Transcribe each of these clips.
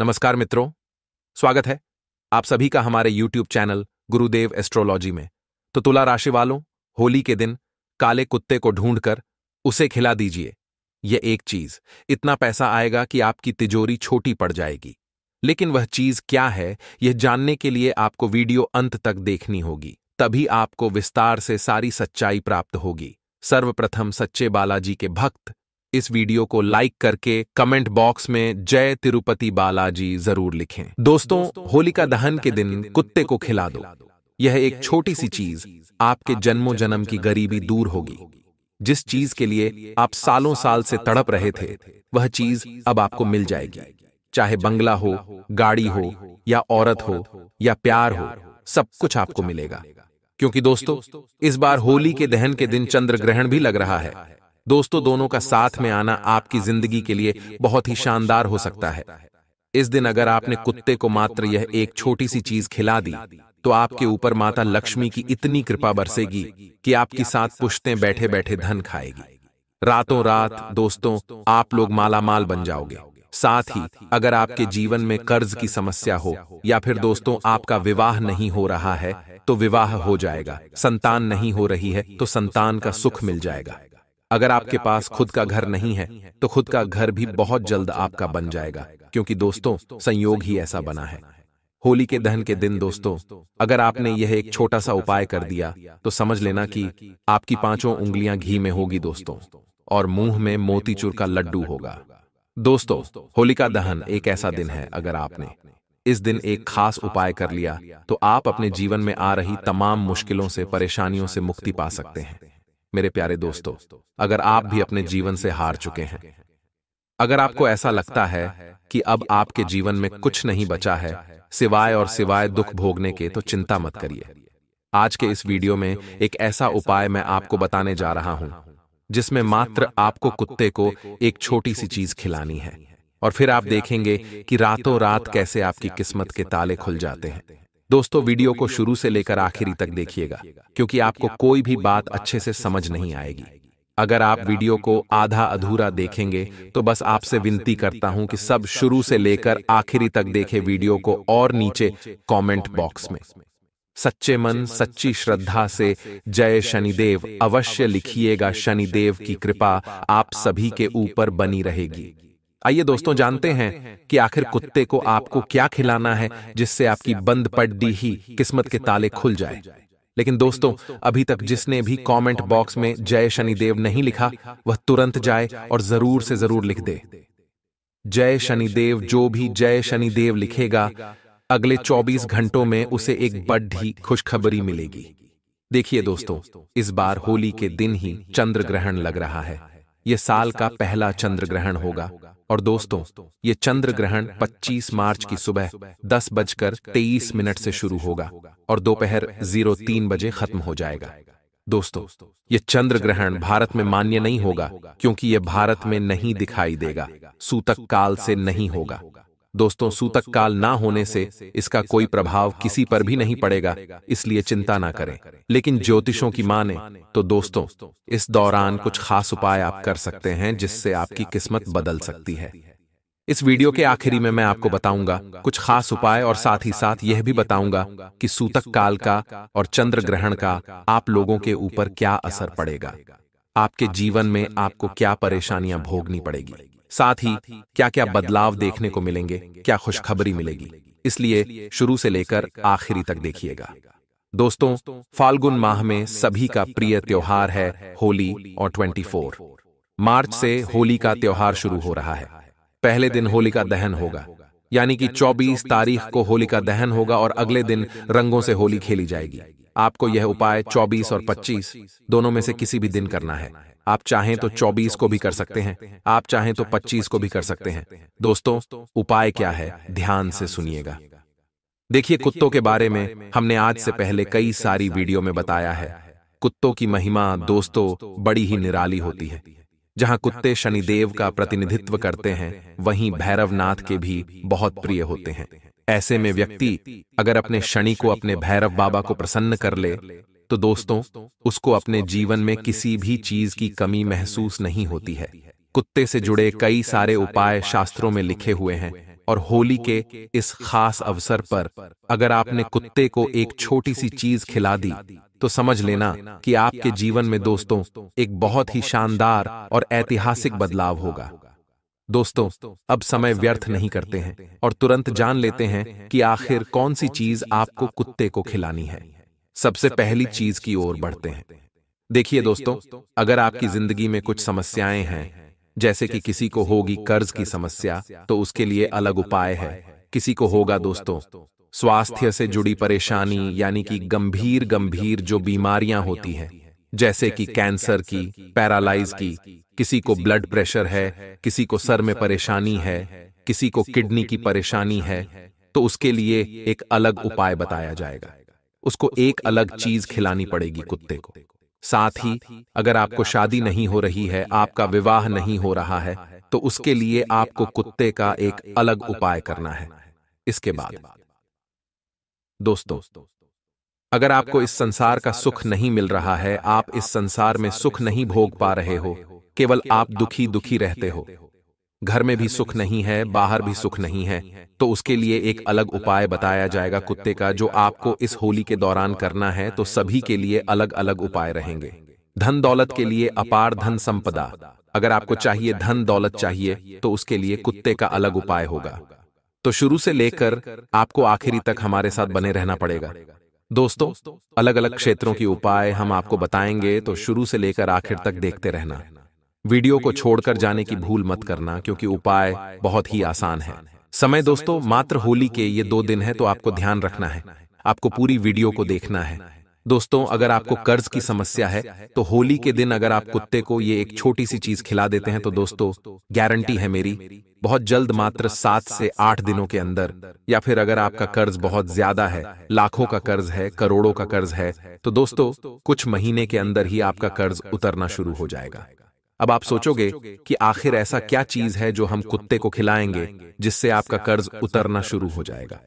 नमस्कार मित्रों स्वागत है आप सभी का हमारे यूट्यूब चैनल गुरुदेव एस्ट्रोलॉजी में तो तुला राशि वालों होली के दिन काले कुत्ते को ढूंढकर उसे खिला दीजिए यह एक चीज इतना पैसा आएगा कि आपकी तिजोरी छोटी पड़ जाएगी लेकिन वह चीज क्या है यह जानने के लिए आपको वीडियो अंत तक देखनी होगी तभी आपको विस्तार से सारी सच्चाई प्राप्त होगी सर्वप्रथम सच्चे बालाजी के भक्त इस वीडियो को लाइक करके कमेंट बॉक्स में जय तिरुपति बालाजी जरूर लिखें दोस्तों होलिका दहन के दिन कुत्ते को खिला दो यह एक छोटी सी चीज आपके जन्मों जन्म की गरीबी दूर होगी जिस चीज के लिए आप सालों साल से तड़प रहे थे वह चीज अब आपको मिल जाएगी चाहे बंगला हो गाड़ी हो या औरत हो या प्यार हो सब कुछ आपको मिलेगा क्योंकि दोस्तों इस बार होली के दहन के दिन चंद्र ग्रहण भी लग रहा है दोस्तों दोनों का साथ में आना आपकी जिंदगी के लिए बहुत ही शानदार हो सकता है इस दिन अगर आपने कुत्ते को मात्र यह एक छोटी सी चीज खिला दी तो आपके ऊपर माता लक्ष्मी की इतनी कृपा बरसेगी कि आपकी साथ पुश्ते बैठे बैठे धन खाएगी रातों रात दोस्तों आप लोग मालामाल बन जाओगे साथ ही अगर आपके जीवन में कर्ज की समस्या हो या फिर दोस्तों आपका विवाह नहीं हो रहा है तो विवाह हो जाएगा संतान नहीं हो रही है तो संतान का सुख मिल जाएगा अगर आपके पास खुद का घर नहीं है तो खुद तो का घर भी बहुत जल्द आपका बन जाएगा क्योंकि दोस्तों संयोग ही ऐसा बना है होली के दहन के दिन दोस्तों अगर आपने यह एक छोटा सा उपाय कर दिया तो समझ तो लेना कि आपकी पांचों उंगलियां घी में होगी दोस्तों और मुंह में मोतीचूर का लड्डू होगा दोस्तों होलिका दहन एक ऐसा दिन है अगर आपने इस दिन एक खास उपाय कर लिया तो, तो आप अपने जीवन में आ रही तमाम मुश्किलों से परेशानियों से मुक्ति पा सकते हैं मेरे प्यारे दोस्तों अगर आप भी अपने जीवन से हार चुके हैं अगर आपको ऐसा लगता है कि अब आपके जीवन में कुछ नहीं बचा है सिवाय और सिवाय दुख भोगने के तो चिंता मत करिए आज के इस वीडियो में एक ऐसा उपाय मैं आपको बताने जा रहा हूं जिसमें मात्र आपको कुत्ते को एक छोटी सी चीज खिलानी है और फिर आप देखेंगे कि रातों रात कैसे आपकी किस्मत के ताले खुल जाते हैं दोस्तों वीडियो को शुरू से लेकर आखिरी तक देखिएगा क्योंकि आपको कोई भी बात अच्छे से समझ नहीं आएगी अगर आप वीडियो को आधा अधूरा देखेंगे तो बस तो आपसे विनती करता हूं कि सब शुरू से लेकर आखिरी तक देखे वीडियो को और नीचे कमेंट बॉक्स में सच्चे मन सच्ची श्रद्धा से जय शनिदेव अवश्य लिखिएगा शनिदेव की कृपा आप सभी के ऊपर बनी रहेगी आइए दोस्तों जानते हैं कि आखिर कुत्ते को आपको क्या खिलाना है जिससे आपकी बंद पड्डी ही किस्मत के ताले खुल जाए लेकिन दोस्तों अभी तक जिसने भी कमेंट बॉक्स में जय शनिदेव नहीं लिखा वह तुरंत जाए और जरूर से जरूर लिख दे जय शनिदेव जो भी जय शनिदेव लिखेगा अगले 24 घंटों में उसे एक बड़ी खुशखबरी मिलेगी देखिए दोस्तों इस बार होली के दिन ही चंद्र ग्रहण लग रहा है यह साल का पहला चंद्र ग्रहण होगा और दोस्तों ये चंद्र ग्रहण 25 मार्च की सुबह दस बजकर तेईस मिनट से शुरू होगा और दोपहर जीरो तीन बजे खत्म हो जाएगा दोस्तों ये चंद्र ग्रहण भारत में मान्य नहीं होगा क्योंकि ये भारत में नहीं दिखाई देगा सूतक काल से नहीं होगा दोस्तों सूतक काल ना होने से इसका कोई प्रभाव किसी पर भी नहीं पड़ेगा इसलिए चिंता ना करें लेकिन ज्योतिषों की माने तो, तो दोस्तों इस दौरान कुछ खास उपाय आप कर सकते हैं जिससे आपकी किस्मत बदल सकती है इस वीडियो के आखिरी में मैं आपको बताऊंगा कुछ खास उपाय और साथ ही साथ यह भी बताऊंगा कि सूतक काल का और चंद्र ग्रहण का आप लोगों के ऊपर क्या असर पड़ेगा आपके जीवन में आपको क्या परेशानियां भोगनी पड़ेगी साथ ही क्या क्या बदलाव देखने को मिलेंगे क्या खुशखबरी मिलेगी इसलिए शुरू से लेकर आखिरी तक देखिएगा दोस्तों फाल्गुन माह में सभी का प्रिय त्योहार है होली और 24। मार्च से होली का त्योहार शुरू हो रहा है पहले दिन होली का दहन होगा यानी कि 24 तारीख को होली का दहन होगा और अगले दिन रंगों से होली खेली जाएगी आपको यह उपाय 24 और 25 दोनों में से किसी भी दिन करना है आप चाहें तो 24 तो को भी कर सकते हैं आप चाहें तो 25 तो को भी कर सकते हैं दोस्तों उपाय क्या है ध्यान से सुनिएगा देखिए कुत्तों के बारे में हमने आज से पहले कई सारी वीडियो में बताया है कुत्तों की महिमा दोस्तों बड़ी ही निराली होती है जहां कुत्ते शनिदेव का प्रतिनिधित्व करते हैं वहीं भैरवनाथ के भी बहुत प्रिय होते हैं ऐसे में व्यक्ति अगर अपने शनि को अपने भैरव बाबा को प्रसन्न कर ले तो दोस्तों उसको अपने जीवन में किसी भी चीज की कमी महसूस नहीं होती है कुत्ते से जुड़े कई सारे उपाय शास्त्रों में लिखे हुए हैं और होली के इस खास अवसर पर अगर आपने कुत्ते को एक छोटी सी चीज खिला दी तो समझ तो लेना कि आपके जीवन में दोस्तों एक बहुत ही शानदार और ऐतिहासिक बदलाव होगा दोस्तों अब समय व्यर्थ नहीं करते हैं और तुरंत जान लेते हैं कि आखिर कौन सी चीज आपको कुत्ते को खिलानी है सबसे पहली चीज की ओर बढ़ते हैं देखिए दोस्तों अगर आपकी जिंदगी में कुछ समस्याएं हैं जैसे कि किसी को होगी कर्ज की समस्या तो उसके लिए अलग उपाय है किसी को होगा दोस्तों स्वास्थ्य से जुड़ी परेशानी यानी कि गंभीर गंभीर जो बीमारियां होती हैं जैसे कि कैंसर की पैरालाइज की किसी को ब्लड प्रेशर है किसी को सर में परेशानी है किसी को किडनी की परेशानी है तो उसके लिए एक अलग उपाय बताया जाएगा उसको एक अलग चीज खिलानी पड़ेगी कुत्ते को साथ ही अगर आपको शादी नहीं हो रही है आपका विवाह नहीं हो रहा है तो उसके तो लिए आपको कुत्ते का एक अलग उपाय करना है इसके बाद दोस्तों अगर आपको इस संसार का सुख नहीं मिल रहा है आप इस संसार में सुख नहीं भोग पा रहे हो केवल आप दुखी दुखी रहते हो घर में भी सुख नहीं है बाहर भी सुख नहीं है तो उसके लिए एक अलग उपाय बताया जाएगा कुत्ते का जो आपको इस होली के दौरान करना है तो सभी के लिए अलग अलग उपाय रहेंगे धन दौलत के लिए अपार धन संपदा अगर आपको चाहिए धन दौलत चाहिए तो उसके लिए कुत्ते का अलग उपाय होगा तो शुरू से लेकर आपको आखिरी तक हमारे साथ बने रहना पड़ेगा दोस्तों अलग अलग क्षेत्रों के उपाय हम आपको बताएंगे तो शुरू से लेकर आखिर तक देखते रहना वीडियो को छोड़कर जाने की भूल मत करना क्योंकि उपाय बहुत ही आसान है समय दोस्तों मात्र होली के ये दो दिन है तो आपको ध्यान रखना है आपको पूरी वीडियो को देखना है दोस्तों अगर आपको कर्ज की समस्या है तो होली के दिन अगर आप कुत्ते को ये एक छोटी सी चीज खिला देते हैं तो दोस्तों गारंटी है मेरी बहुत जल्द मात्र सात से आठ दिनों के अंदर या फिर अगर आपका कर्ज बहुत ज्यादा है लाखों का कर्ज है करोड़ों का कर्ज है तो दोस्तों कुछ महीने के अंदर ही आपका कर्ज उतरना शुरू हो जाएगा अब आप सोचोगे कि आखिर ऐसा क्या चीज है जो हम कुत्ते को खिलाएंगे जिससे आपका कर्ज उतरना शुरू हो जाएगा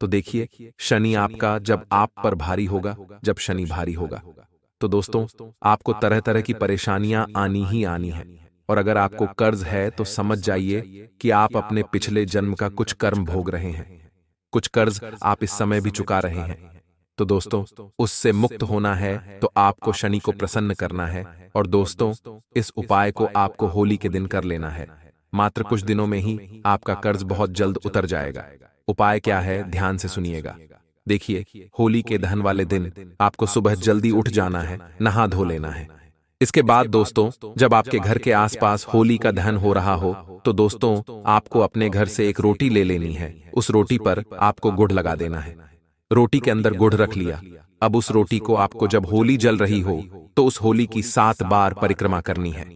तो देखिए शनि आपका जब आप पर भारी होगा जब शनि भारी होगा तो दोस्तों आपको तरह तरह की परेशानियां आनी ही आनी है और अगर आपको कर्ज है तो समझ जाइए कि आप अपने पिछले जन्म का कुछ कर्म भोग रहे हैं कुछ कर्ज आप इस समय भी चुका रहे हैं तो दोस्तों उससे मुक्त होना है तो आपको शनि को प्रसन्न करना है और दोस्तों इस उपाय को आपको होली के दिन कर लेना है मात्र कुछ दिनों में ही आपका कर्ज बहुत जल्द उतर जाएगा उपाय क्या है ध्यान से सुनिएगा देखिए होली के दहन वाले दिन आपको सुबह जल्दी उठ जाना है नहा धो लेना है इसके बाद दोस्तों जब आपके घर के आसपास होली का दहन हो रहा हो तो दोस्तों आपको अपने घर से एक रोटी ले लेनी है उस रोटी पर आपको गुड़ लगा देना है रोटी के अंदर गुड़ रख लिया अब उस रोटी को आपको जब होली जल रही हो तो उस होली तो की सात बार परिक्रमा करनी है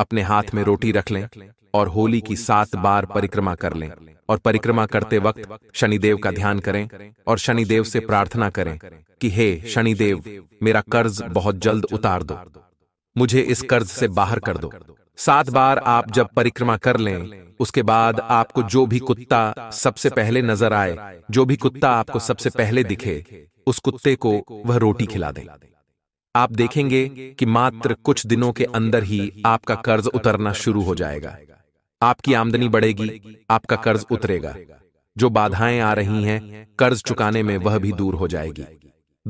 अपने हाथ में रोटी रख लें और होली की सात बार परिक्रमा कर लें और परिक्रमा करते वक्त शनिदेव का ध्यान करें और शनिदेव से प्रार्थना करें कि हे शनिदेव मेरा कर्ज बहुत जल्द उतार दो मुझे इस कर्ज से बाहर कर दो सात बार आप जब परिक्रमा कर लें उसके बाद आपको जो भी कुत्ता सबसे पहले नजर आए जो भी कुत्ता आपको सबसे पहले दिखे उस कुत्ते को वह रोटी खिला दें आप देखेंगे कि मात्र कुछ दिनों के अंदर ही आपका कर्ज उतरना शुरू हो जाएगा आपकी आमदनी बढ़ेगी आपका कर्ज उतरेगा जो बाधाएं आ रही हैं कर्ज चुकाने में वह भी दूर हो जाएगी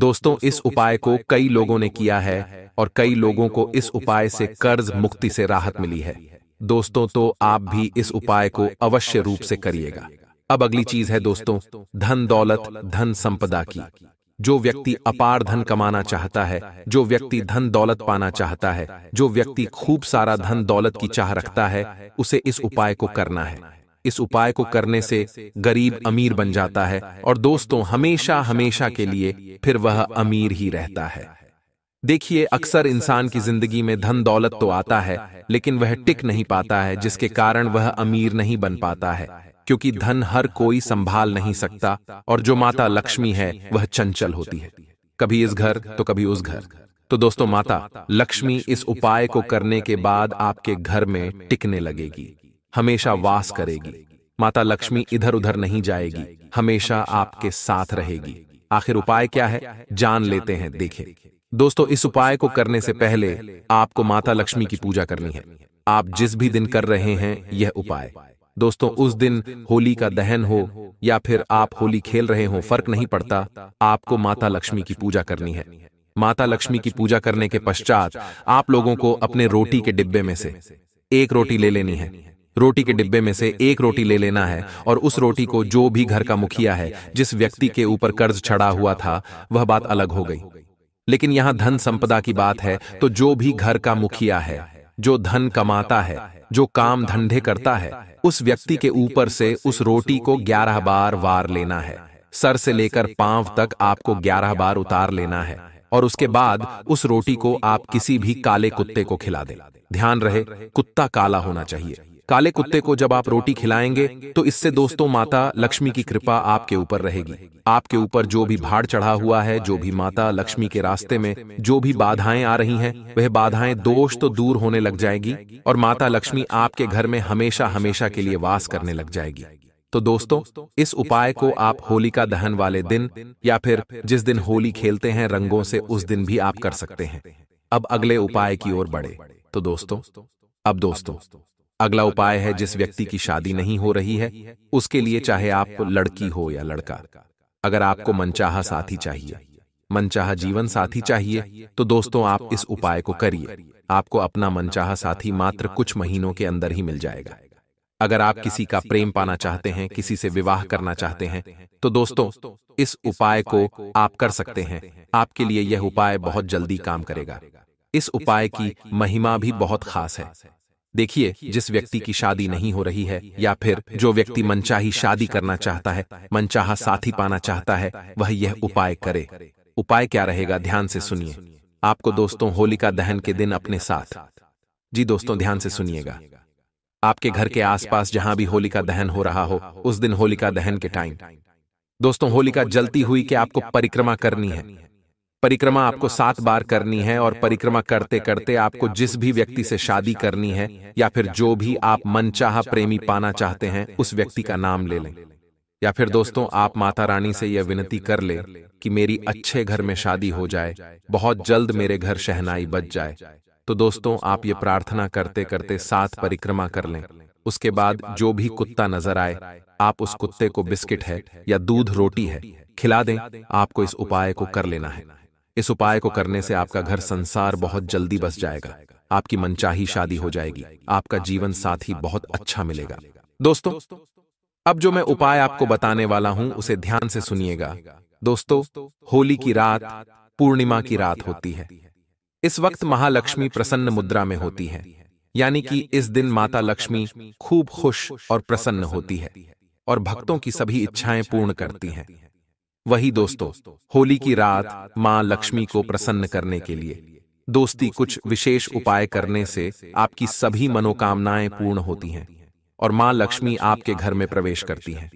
दोस्तों इस उपाय को कई लोगों ने किया है और कई लोगों को इस उपाय से कर्ज मुक्ति से राहत मिली है दोस्तों तो, तो आप भी इस उपाय को अवश्य रूप से करिएगा अब अगली चीज है दोस्तों धन दौलत धन संपदा की जो व्यक्ति अपार धन कमाना चाहता है जो व्यक्ति धन दौलत पाना चाहता है जो व्यक्ति खूब सारा धन दौलत की चाह रखता है उसे इस उपाय को करना है इस उपाय को करने से गरीब अमीर बन जाता है और दोस्तों हमेशा हमेशा के लिए फिर वह अमीर ही रहता है देखिए अक्सर इंसान की जिंदगी में धन दौलत तो आता है लेकिन वह टिक नहीं पाता है जिसके कारण वह अमीर नहीं बन पाता है क्योंकि धन हर कोई संभाल नहीं सकता और जो माता लक्ष्मी है वह चंचल होती है कभी इस घर तो कभी उस घर तो दोस्तों माता लक्ष्मी इस उपाय को करने के बाद आपके घर में टिकने लगेगी हमेशा वास करेगी माता लक्ष्मी इधर उधर नहीं जाएगी हमेशा आपके साथ रहेगी आखिर उपाय क्या है जान लेते हैं देखें दोस्तों इस उपाय को करने से पहले आपको माता लक्ष्मी की पूजा करनी है आप जिस भी दिन कर रहे हैं यह उपाय दोस्तों उस दिन होली का दहन हो या फिर आप होली खेल रहे हो फर्क नहीं पड़ता आपको माता लक्ष्मी की पूजा करनी है माता लक्ष्मी की पूजा करने के पश्चात आप लोगों को अपने रोटी के डिब्बे में से एक रोटी ले लेनी है रोटी के डिब्बे में से एक रोटी ले लेना है और उस रोटी को जो भी घर का मुखिया है जिस व्यक्ति के ऊपर कर्ज छड़ा हुआ था वह बात अलग हो गई लेकिन यहाँ धन संपदा की बात है तो जो भी घर का मुखिया है जो धन कमाता है जो काम धंधे करता है उस व्यक्ति के ऊपर से उस रोटी को ग्यारह बार वार लेना है सर से लेकर पांव तक आपको ग्यारह बार उतार लेना है और उसके बाद उस रोटी को आप किसी भी काले कुत्ते को खिला दे ध्यान रहे कुत्ता काला होना चाहिए काले कुत्ते को जब आप रोटी खिलाएंगे तो इससे दोस्तों माता लक्ष्मी की कृपा आपके ऊपर रहेगी आपके ऊपर जो भी भाड़ चढ़ा हुआ है जो भी माता लक्ष्मी के रास्ते में जो भी बाधाएं आ रही हैं वह बाधाएं दोष तो, तो दूर होने लग जाएगी और माता लक्ष्मी आपके घर में हमेशा हमेशा के लिए वास करने लग जाएगी तो, तो दोस्तों इस उपाय को आप होलिका दहन वाले दिन या फिर जिस दिन होली खेलते हैं रंगों से उस दिन भी आप कर सकते हैं अब अगले उपाय की ओर बढ़े तो दोस्तों अब दोस्तों अगला उपाय है जिस व्यक्ति की शादी नहीं हो रही है उसके लिए चाहे आप लड़की हो या लड़का अगर आपको मनचाहा साथी चाहिए मनचाहा जीवन साथी चाहिए तो, तो दोस्तों आप इस उपाय को करिए आपको अपना मनचाहा साथी मात्र कुछ महीनों के अंदर ही मिल जाएगा अगर आप किसी का प्रेम पाना चाहते हैं किसी से विवाह करना चाहते हैं तो, तो दोस्तों इस उपाय को आप कर सकते हैं आपके लिए यह उपाय बहुत जल्दी काम करेगा इस उपाय की महिमा भी बहुत खास है देखिए जिस व्यक्ति की शादी नहीं हो रही है या फिर जो व्यक्ति मनचाही शादी करना चाहता है मनचाहा साथी पाना चाहता है वह यह उपाय करे उपाय क्या रहेगा ध्यान से सुनिए आपको दोस्तों होलिका दहन के दिन अपने साथ जी दोस्तों ध्यान से सुनिएगा आपके घर के आसपास जहां भी होलिका दहन हो रहा हो उस दिन होलिका दहन के टाइम दोस्तों होलिका जलती हुई कि आपको परिक्रमा करनी है परिक्रमा आपको सात बार करनी है और परिक्रमा करते करते आपको जिस भी व्यक्ति से शादी करनी है या फिर जो भी आप मनचाहा प्रेमी पाना चाहते हैं उस व्यक्ति का नाम ले लें या फिर दोस्तों आप माता रानी से यह विनती कर ले कि मेरी अच्छे घर में शादी हो जाए बहुत जल्द मेरे घर शहनाई बच जाए तो दोस्तों आप ये प्रार्थना करते करते सात परिक्रमा कर लें उसके बाद जो भी कुत्ता नजर आए आप उस कुत्ते को बिस्किट है या दूध रोटी है खिला दें आपको इस उपाय को कर लेना है इस उपाय को करने से आपका घर संसार बहुत जल्दी बस जाएगा आपकी मनचाही शादी हो जाएगी आपका जीवन साथी अच्छा बहुत अच्छा मिलेगा दोस्तों अब जो मैं उपाय आपको बताने वाला हूं उसे ध्यान से सुनिएगा दोस्तों होली की रात पूर्णिमा की रात होती है इस वक्त महालक्ष्मी प्रसन्न मुद्रा में होती है यानी कि इस दिन माता लक्ष्मी खूब खुश और प्रसन्न होती है और भक्तों की सभी इच्छाएं पूर्ण करती हैं वही दोस्तों होली की रात माँ लक्ष्मी को प्रसन्न करने के लिए दोस्ती कुछ विशेष उपाय करने से आपकी सभी मनोकामनाएं पूर्ण होती हैं और माँ लक्ष्मी आपके घर में प्रवेश करती हैं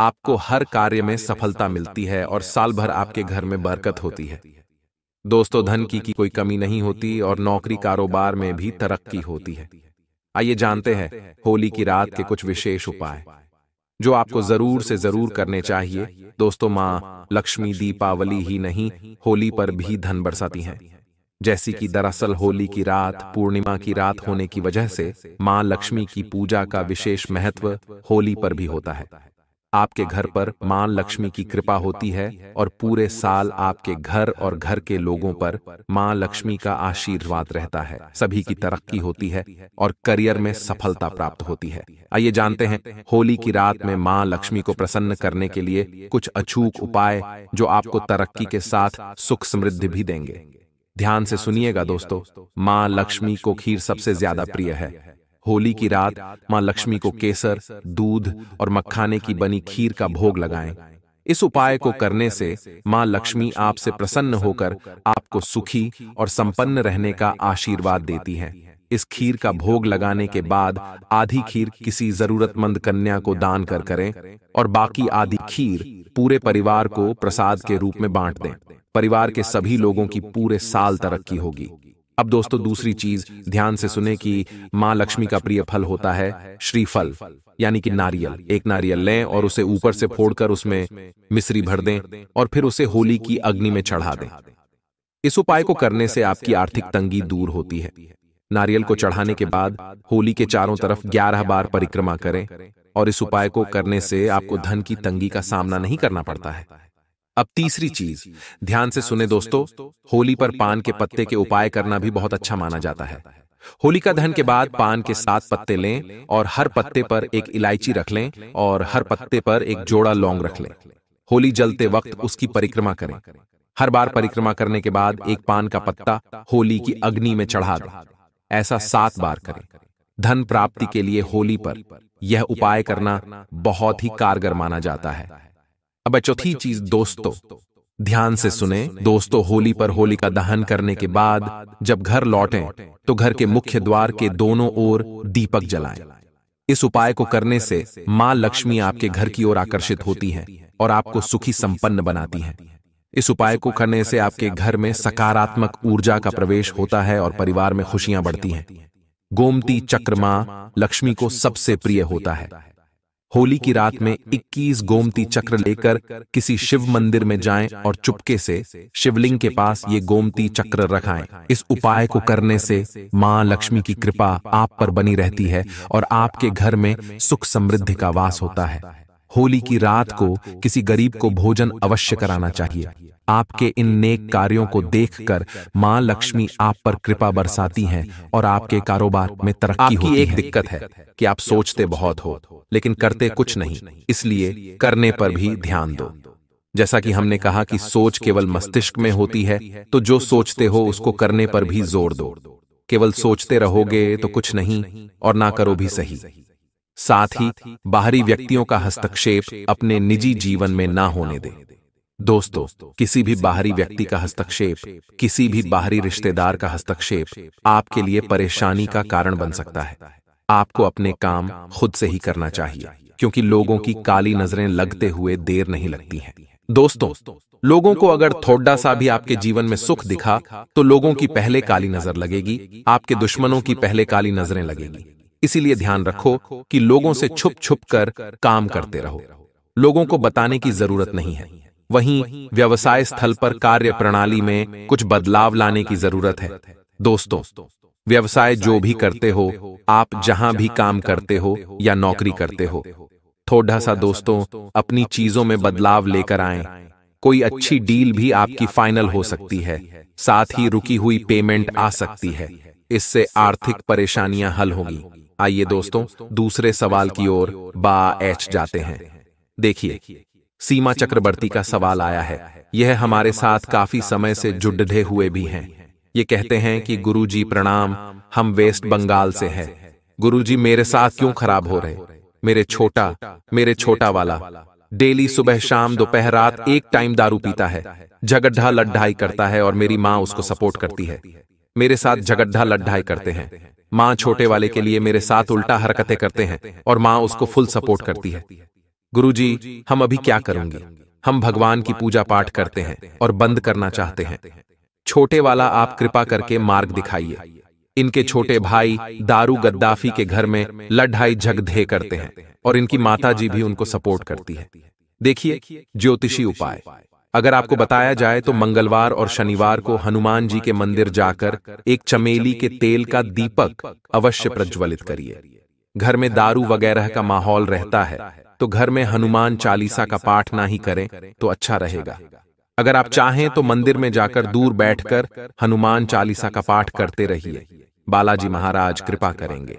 आपको हर कार्य में सफलता मिलती है और साल भर आपके घर में बरकत होती है दोस्तों धन की, की कोई कमी नहीं होती और नौकरी कारोबार में भी तरक्की होती है आइए जानते हैं होली की रात के कुछ विशेष उपाय जो आपको जरूर से जरूर करने चाहिए दोस्तों माँ लक्ष्मी दीपावली ही नहीं होली पर भी धन बरसाती हैं जैसी कि दरअसल होली की रात पूर्णिमा की रात होने की वजह से माँ लक्ष्मी की पूजा का विशेष महत्व होली पर भी होता है आपके घर पर मां लक्ष्मी की कृपा होती है और पूरे साल आपके घर और घर के लोगों पर मां लक्ष्मी का आशीर्वाद रहता है सभी की तरक्की होती है और करियर में सफलता प्राप्त होती है आइए जानते हैं होली की रात में मां लक्ष्मी को प्रसन्न करने के लिए कुछ अचूक उपाय जो आपको तरक्की के साथ सुख समृद्धि भी देंगे ध्यान से सुनिएगा दोस्तों माँ लक्ष्मी को खीर सबसे ज्यादा प्रिय है होली की रात माँ लक्ष्मी को केसर दूध और मखाने की बनी खीर का भोग लगाएं। इस उपाय को करने से माँ लक्ष्मी आपसे प्रसन्न होकर आपको सुखी और संपन्न रहने का आशीर्वाद देती है इस खीर का भोग लगाने के बाद आधी खीर किसी जरूरतमंद कन्या को दान कर करें और बाकी आधी खीर पूरे परिवार को प्रसाद के रूप में बांट दें परिवार के सभी लोगों की पूरे साल तरक्की होगी अब दोस्तों दूसरी चीज ध्यान से सुने कि माँ लक्ष्मी का प्रिय फल होता है श्रीफल यानी कि नारियल एक नारियल लें और उसे ऊपर से फोड़कर उसमें मिश्री भर दें और फिर उसे होली की अग्नि में चढ़ा दें इस उपाय को करने से आपकी आर्थिक तंगी दूर होती है नारियल को चढ़ाने के बाद होली के चारों तरफ ग्यारह बार परिक्रमा करें और इस उपाय को करने से आपको धन की तंगी का सामना नहीं करना पड़ता है अब तीसरी चीज ध्यान से सुने दोस्तों होली पर पान के पत्ते के उपाय करना भी बहुत अच्छा माना अच्छा जाता है होलिका दहन के बाद पान के सात पत्ते लें और हर पत्ते पर एक इलायची रख लें और हर पत्ते पर एक जोड़ा लौंग रख लें होली जलते वक्त उसकी परिक्रमा करें हर बार परिक्रमा करने के बाद एक पान का पत्ता होली की अग्नि में चढ़ा दें ऐसा सात बार करें धन प्राप्ति के लिए होली पर यह उपाय करना बहुत ही कारगर माना जाता है अब चौथी चीज दोस्तों ध्यान से सुने दोस्तों होली पर होली का दहन करने के बाद जब घर लौटें तो घर तो के मुख्य द्वार के दोनों ओर दीपक जलाएं। इस उपाय को करने से मां लक्ष्मी आपके घर की ओर आकर्षित होती है और आपको सुखी संपन्न बनाती है इस उपाय को करने से आपके घर में सकारात्मक ऊर्जा का प्रवेश होता है और परिवार में खुशियां बढ़ती हैं गोमती चक्र चक्रमा लक्ष्मी को सबसे प्रिय होता है होली की रात में 21 गोमती चक्र लेकर किसी शिव मंदिर में जाएं और चुपके से शिवलिंग के पास ये गोमती चक्र रखाएं। इस उपाय को करने से माँ लक्ष्मी की कृपा आप पर बनी रहती है और आपके घर में सुख समृद्धि का वास होता है होली की रात को किसी गरीब को भोजन अवश्य कराना चाहिए आपके इन नेक कार्यों को देखकर मां लक्ष्मी आप पर कृपा बरसाती हैं और आपके कारोबार में तरक्की होती एक दिक्कत है कि आप सोचते बहुत हो लेकिन करते कुछ नहीं इसलिए करने पर भी ध्यान दो जैसा कि हमने कहा कि सोच केवल मस्तिष्क में होती है तो जो सोचते हो उसको करने पर भी जोर दो केवल सोचते रहोगे तो कुछ नहीं और ना करो भी सही साथ ही बाहरी व्यक्तियों का हस्तक्षेप अपने निजी जीवन में ना होने दें दोस्तों किसी भी बाहरी व्यक्ति का हस्तक्षेप किसी भी बाहरी रिश्तेदार का हस्तक्षेप आपके लिए परेशानी का कारण बन सकता है आपको अपने काम खुद से ही करना चाहिए क्योंकि लोगों की काली नजरें लगते हुए देर नहीं लगती हैं दोस्तों लोगों को अगर थोड़ा सा भी आपके जीवन में सुख दिखा तो लोगों तो की पहले काली नजर लगेगी आपके दुश्मनों की पहले काली नजरें लगेगी इसीलिए ध्यान रखो कि लोगों से छुप छुप कर काम करते रहो लोगों को बताने की जरूरत नहीं है वहीं व्यवसाय स्थल पर कार्य प्रणाली में कुछ बदलाव लाने की जरूरत है दोस्तों व्यवसाय जो भी करते हो आप जहां भी काम करते हो या नौकरी करते हो थोड़ा सा दोस्तों अपनी चीजों में बदलाव लेकर आए कोई अच्छी डील भी आपकी फाइनल हो सकती है साथ ही रुकी हुई पेमेंट आ सकती है इससे आर्थिक परेशानियां हल होगी आइए दोस्तों दूसरे सवाल की ओर बा एच जाते हैं देखिए सीमा चक्रवर्ती का सवाल आया है यह हमारे साथ काफी समय से जुड़े हुए भी हैं ये कहते हैं कि गुरुजी प्रणाम हम वेस्ट बंगाल से हैं गुरुजी मेरे साथ क्यों खराब हो रहे मेरे छोटा मेरे छोटा वाला डेली सुबह शाम दोपहर रात एक टाइम दारू पीता है झगड्ढा लड्ढाई करता है और मेरी माँ उसको सपोर्ट करती है मेरे साथ झगड्ढा लड्ढाई करते हैं माँ छोटे वाले के लिए मेरे साथ उल्टा हरकतें करते हैं और माँ उसको फुल सपोर्ट करती है गुरुजी, हम अभी क्या करूंगी हम भगवान की पूजा पाठ करते हैं और बंद करना चाहते हैं छोटे वाला आप कृपा करके मार्ग दिखाइए इनके छोटे भाई दारू गद्दाफी के घर में लड़ाई झगधे करते हैं और इनकी माता जी भी उनको सपोर्ट करती है देखिए ज्योतिषी उपाय अगर आपको बताया जाए तो मंगलवार और शनिवार को हनुमान जी के मंदिर जाकर एक चमेली के तेल का दीपक अवश्य प्रज्वलित करिए घर में दारू वगैरह का माहौल रहता है तो घर में हनुमान चालीसा का पाठ ना ही करें तो अच्छा, तो अच्छा रहेगा अगर आप चाहें तो, तो मंदिर में जाकर दूर बैठकर हनुमान चालीसा का पाठ करते रहिए बालाजी महाराज कृपा करेंगे